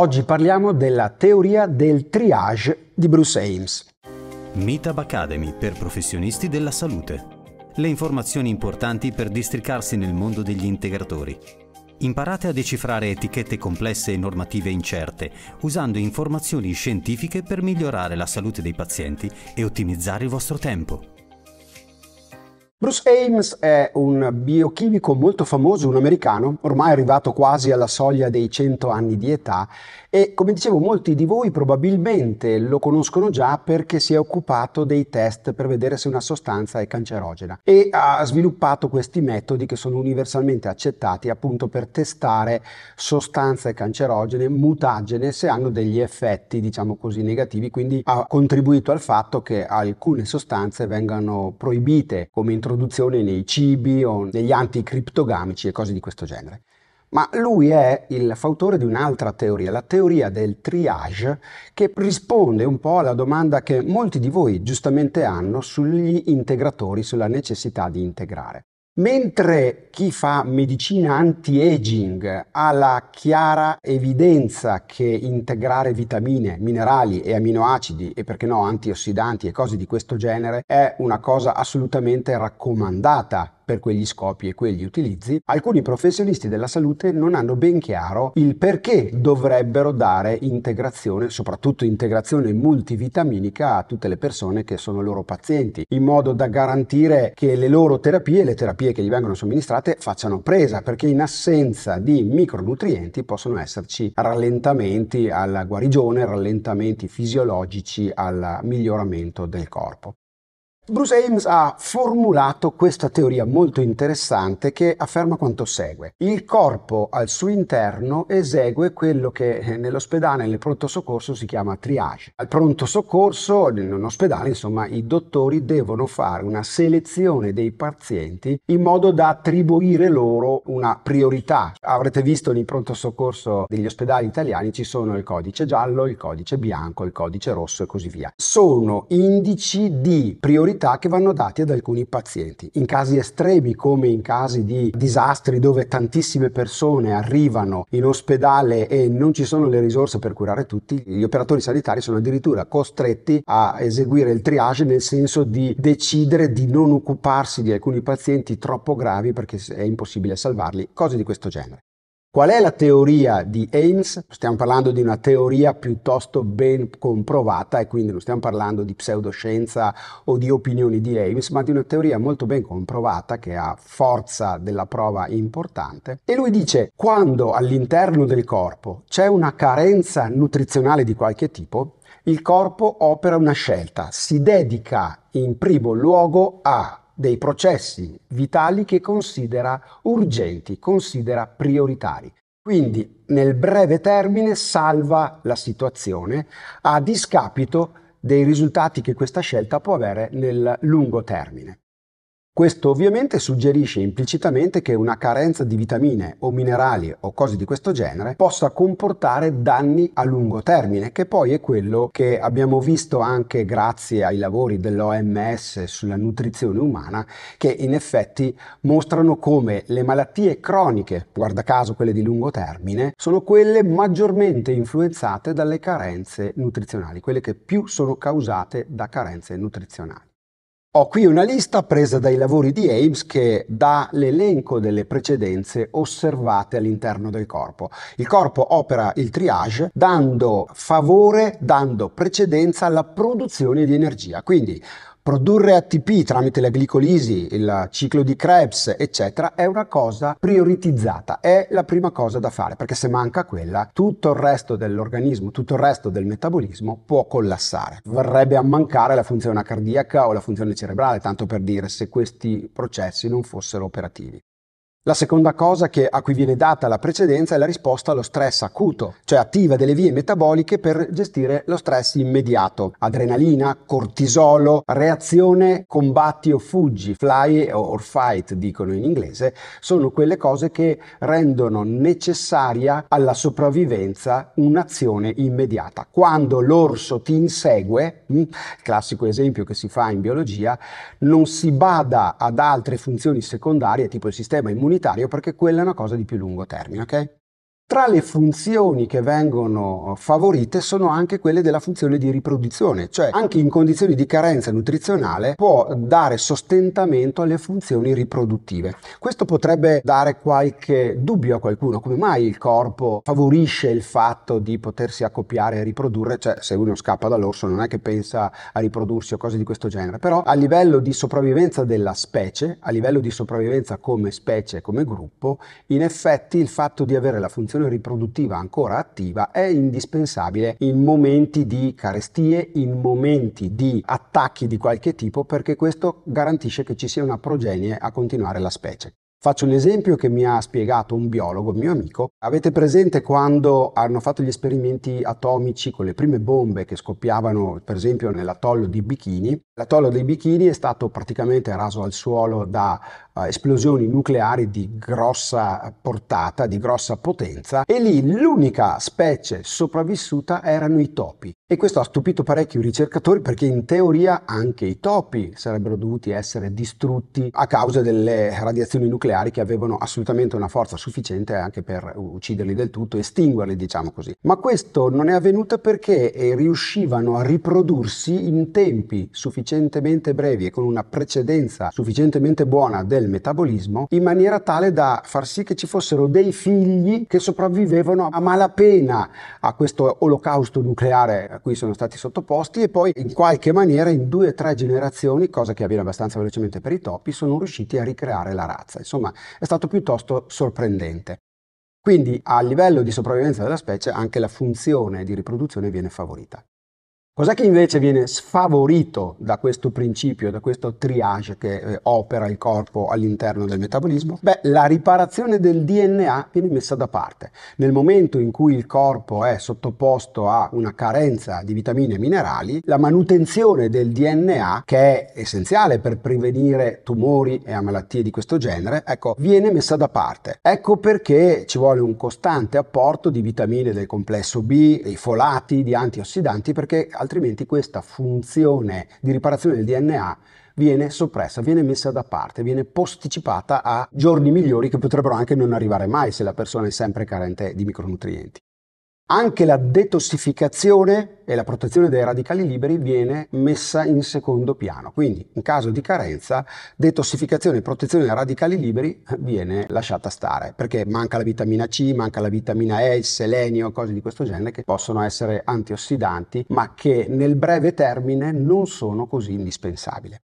Oggi parliamo della teoria del triage di Bruce Ames. Meetup Academy per professionisti della salute. Le informazioni importanti per districarsi nel mondo degli integratori. Imparate a decifrare etichette complesse e normative incerte, usando informazioni scientifiche per migliorare la salute dei pazienti e ottimizzare il vostro tempo. Bruce Ames è un biochimico molto famoso, un americano, ormai arrivato quasi alla soglia dei 100 anni di età e come dicevo molti di voi probabilmente lo conoscono già perché si è occupato dei test per vedere se una sostanza è cancerogena e ha sviluppato questi metodi che sono universalmente accettati appunto per testare sostanze cancerogene, mutagene, se hanno degli effetti diciamo così negativi, quindi ha contribuito al fatto che alcune sostanze vengano proibite come introduzione introduzione nei cibi o negli anticriptogamici e cose di questo genere. Ma lui è il fautore di un'altra teoria, la teoria del triage, che risponde un po' alla domanda che molti di voi giustamente hanno sugli integratori, sulla necessità di integrare. Mentre chi fa medicina anti-aging ha la chiara evidenza che integrare vitamine, minerali e aminoacidi e perché no antiossidanti e cose di questo genere è una cosa assolutamente raccomandata per quegli scopi e quegli utilizzi, alcuni professionisti della salute non hanno ben chiaro il perché dovrebbero dare integrazione, soprattutto integrazione multivitaminica a tutte le persone che sono loro pazienti, in modo da garantire che le loro terapie, le terapie che gli vengono somministrate, facciano presa, perché in assenza di micronutrienti possono esserci rallentamenti alla guarigione, rallentamenti fisiologici al miglioramento del corpo. Bruce Ames ha formulato questa teoria molto interessante che afferma quanto segue. Il corpo al suo interno esegue quello che eh, nell'ospedale, nel pronto soccorso, si chiama triage. Al pronto soccorso, in un ospedale, insomma, i dottori devono fare una selezione dei pazienti in modo da attribuire loro una priorità. Avrete visto nel pronto soccorso degli ospedali italiani ci sono il codice giallo, il codice bianco, il codice rosso e così via. Sono indici di priorità priorità che vanno dati ad alcuni pazienti. In casi estremi come in casi di disastri dove tantissime persone arrivano in ospedale e non ci sono le risorse per curare tutti, gli operatori sanitari sono addirittura costretti a eseguire il triage nel senso di decidere di non occuparsi di alcuni pazienti troppo gravi perché è impossibile salvarli, cose di questo genere. Qual è la teoria di Ames? Stiamo parlando di una teoria piuttosto ben comprovata e quindi non stiamo parlando di pseudoscienza o di opinioni di Ames, ma di una teoria molto ben comprovata che ha forza della prova importante. E lui dice quando all'interno del corpo c'è una carenza nutrizionale di qualche tipo, il corpo opera una scelta, si dedica in primo luogo a dei processi vitali che considera urgenti, considera prioritari. Quindi nel breve termine salva la situazione a discapito dei risultati che questa scelta può avere nel lungo termine. Questo ovviamente suggerisce implicitamente che una carenza di vitamine o minerali o cose di questo genere possa comportare danni a lungo termine, che poi è quello che abbiamo visto anche grazie ai lavori dell'OMS sulla nutrizione umana, che in effetti mostrano come le malattie croniche, guarda caso quelle di lungo termine, sono quelle maggiormente influenzate dalle carenze nutrizionali, quelle che più sono causate da carenze nutrizionali. Ho qui una lista presa dai lavori di Ames che dà l'elenco delle precedenze osservate all'interno del corpo. Il corpo opera il triage dando favore, dando precedenza alla produzione di energia. Quindi Produrre ATP tramite la glicolisi, il ciclo di Krebs, eccetera, è una cosa prioritizzata, è la prima cosa da fare, perché se manca quella, tutto il resto dell'organismo, tutto il resto del metabolismo può collassare. Verrebbe a mancare la funzione cardiaca o la funzione cerebrale, tanto per dire se questi processi non fossero operativi. La seconda cosa che, a cui viene data la precedenza è la risposta allo stress acuto, cioè attiva delle vie metaboliche per gestire lo stress immediato. Adrenalina, cortisolo, reazione combatti o fuggi, fly or fight dicono in inglese, sono quelle cose che rendono necessaria alla sopravvivenza un'azione immediata. Quando l'orso ti insegue, hm, classico esempio che si fa in biologia, non si bada ad altre funzioni secondarie tipo il sistema immunitario, comunitario perché quella è una cosa di più lungo termine, ok? Tra le funzioni che vengono eh, favorite sono anche quelle della funzione di riproduzione, cioè anche in condizioni di carenza nutrizionale può dare sostentamento alle funzioni riproduttive. Questo potrebbe dare qualche dubbio a qualcuno, come mai il corpo favorisce il fatto di potersi accoppiare e riprodurre, cioè se uno scappa dall'orso non è che pensa a riprodursi o cose di questo genere, però a livello di sopravvivenza della specie, a livello di sopravvivenza come specie, come gruppo, in effetti il fatto di avere la funzione popolazione riproduttiva ancora attiva è indispensabile in momenti di carestie, in momenti di attacchi di qualche tipo, perché questo garantisce che ci sia una progenie a continuare la specie. Faccio un esempio che mi ha spiegato un biologo, mio amico. Avete presente quando hanno fatto gli esperimenti atomici con le prime bombe che scoppiavano, per esempio, nell'atollo di Bikini? L'atollo dei Bikini è stato praticamente raso al suolo da uh, esplosioni nucleari di grossa portata, di grossa potenza e lì l'unica specie sopravvissuta erano i topi. E questo ha stupito parecchi ricercatori perché in teoria anche i topi sarebbero dovuti essere distrutti a causa delle radiazioni nucleari che avevano assolutamente una forza sufficiente anche per ucciderli del tutto, estinguerli diciamo così. Ma questo non è avvenuto perché riuscivano a riprodursi in tempi sufficienti sufficientemente brevi e con una precedenza sufficientemente buona del metabolismo in maniera tale da far sì che ci fossero dei figli che sopravvivevano a malapena a questo olocausto nucleare a cui sono stati sottoposti e poi in qualche maniera in due o tre generazioni, cosa che avviene abbastanza velocemente per i topi, sono riusciti a ricreare la razza. Insomma, è stato piuttosto sorprendente. Quindi a livello di sopravvivenza della specie anche la funzione di riproduzione viene favorita. Cos'è che invece viene sfavorito da questo principio, da questo triage che eh, opera il corpo all'interno del metabolismo? Beh, la riparazione del DNA viene messa da parte. Nel momento in cui il corpo è sottoposto a una carenza di vitamine e minerali, la manutenzione del DNA, che è essenziale per prevenire tumori e malattie di questo genere, ecco, viene messa da parte. Ecco perché ci vuole un costante apporto di vitamine del complesso B, dei folati, di antiossidanti, perché altrimenti altrimenti questa funzione di riparazione del DNA viene soppressa, viene messa da parte, viene posticipata a giorni migliori che potrebbero anche non arrivare mai se la persona è sempre carente di micronutrienti. Anche la detossificazione e la protezione dei radicali liberi viene messa in secondo piano, quindi in caso di carenza detossificazione e protezione dei radicali liberi viene lasciata stare, perché manca la vitamina C, manca la vitamina E, il selenio, cose di questo genere che possono essere antiossidanti, ma che nel breve termine non sono così indispensabili.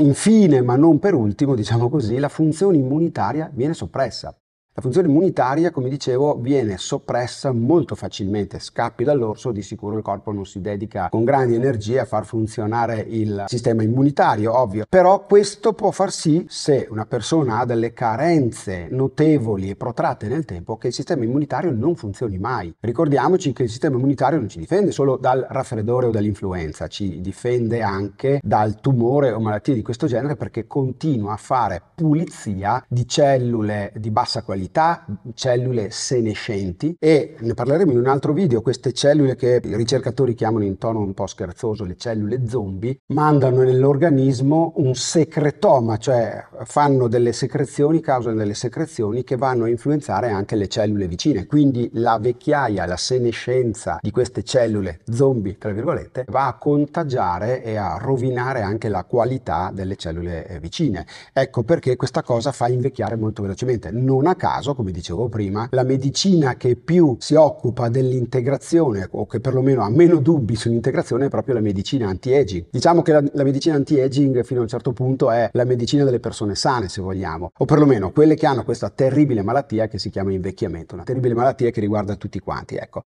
Infine, ma non per ultimo, diciamo così, la funzione immunitaria viene soppressa. La funzione immunitaria, come dicevo, viene soppressa molto facilmente, scappi dall'orso, di sicuro il corpo non si dedica con grandi energie a far funzionare il sistema immunitario, ovvio, però questo può far sì, se una persona ha delle carenze notevoli e protratte nel tempo, che il sistema immunitario non funzioni mai. Ricordiamoci che il sistema immunitario non ci difende solo dal raffreddore o dall'influenza, ci difende anche dal tumore o malattie di questo genere perché continua a fare pulizia di cellule di bassa qualità attività, cellule senescenti e ne parleremo in un altro video, queste cellule che i ricercatori chiamano in tono un po' scherzoso le cellule zombie, mandano nell'organismo un secretoma, cioè fanno delle secrezioni, causano delle secrezioni che vanno a influenzare anche le cellule vicine, quindi la vecchiaia, la senescenza di queste cellule zombie, tra virgolette, va a contagiare e a rovinare anche la qualità delle cellule eh, vicine. Ecco perché questa cosa fa invecchiare molto velocemente, non a caso caso, come dicevo prima, la medicina che più si occupa dell'integrazione o che perlomeno ha meno dubbi sull'integrazione è proprio la medicina anti-aging. Diciamo che la, la medicina anti-aging fino a un certo punto è la medicina delle persone sane, se vogliamo, o perlomeno quelle che hanno questa terribile malattia che si chiama invecchiamento, una terribile malattia che riguarda tutti quanti. Ecco,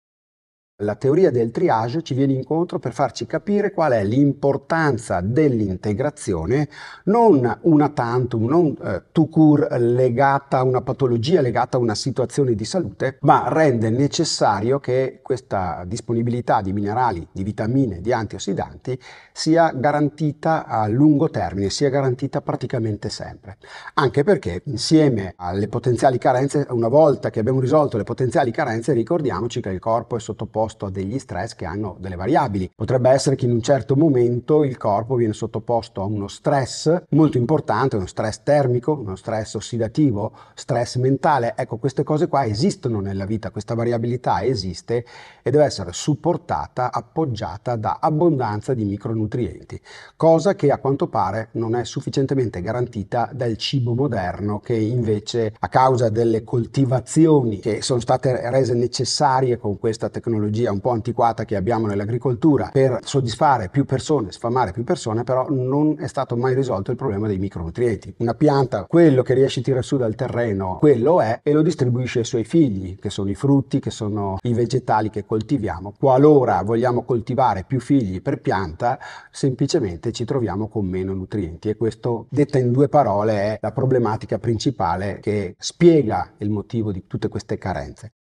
la teoria del triage ci viene incontro per farci capire qual è l'importanza dell'integrazione, non una tantum, non eh, to cure legata a una patologia, legata a una situazione di salute, ma rende necessario che questa disponibilità di minerali, di vitamine, di antiossidanti sia garantita a lungo termine, sia garantita praticamente sempre. Anche perché insieme alle potenziali carenze, una volta che abbiamo risolto le potenziali carenze, ricordiamoci che il corpo è sottoposto sottoposto a degli stress che hanno delle variabili. Potrebbe essere che in un certo momento il corpo viene sottoposto a uno stress molto importante, uno stress termico, uno stress ossidativo, stress mentale. Ecco, queste cose qua esistono nella vita, questa variabilità esiste e deve essere supportata, appoggiata da abbondanza di micronutrienti, cosa che a quanto pare non è sufficientemente garantita dal cibo moderno che invece a causa delle coltivazioni che sono state rese necessarie con questa tecnologia strategia un po' antiquata che abbiamo nell'agricoltura per soddisfare più persone, sfamare più persone, però non è stato mai risolto il problema dei micronutrienti. Una pianta, quello che riesce a tirare su dal terreno, quello è e lo distribuisce ai suoi figli, che sono i frutti, che sono i vegetali che coltiviamo. Qualora vogliamo coltivare più figli per pianta, semplicemente ci troviamo con meno nutrienti e questo, detta in due parole, è la problematica principale che spiega il motivo di tutte queste carenze.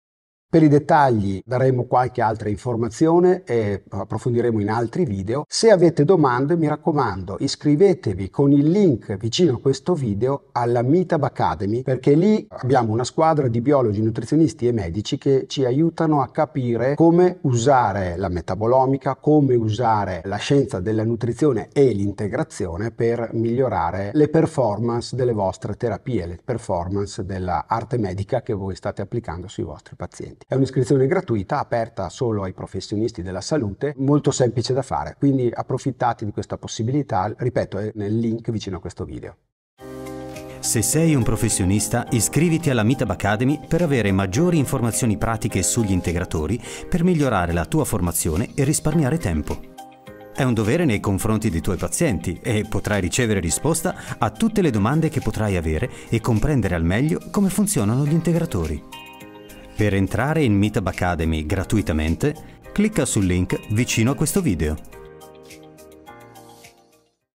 Per i dettagli daremo qualche altra informazione e approfondiremo in altri video. Se avete domande mi raccomando iscrivetevi con il link vicino a questo video alla Meetup Academy perché lì abbiamo una squadra di biologi, nutrizionisti e medici che ci aiutano a capire come usare la metabolomica, come usare la scienza della nutrizione e l'integrazione per migliorare le performance delle vostre terapie, le performance dell'arte medica che voi state applicando sui vostri pazienti pazienti. È un'iscrizione gratuita, aperta solo ai professionisti della salute, molto semplice da fare, quindi approfittate di questa possibilità, ripeto, è nel link vicino a questo video. Se sei un professionista, iscriviti alla Meetup Academy per avere maggiori informazioni pratiche sugli integratori, per migliorare la tua formazione e risparmiare tempo. È un dovere nei confronti dei tuoi pazienti e potrai ricevere risposta a tutte le domande che potrai avere e comprendere al meglio come funzionano gli integratori. Per entrare in Meetup Academy gratuitamente, clicca sul link vicino a questo video.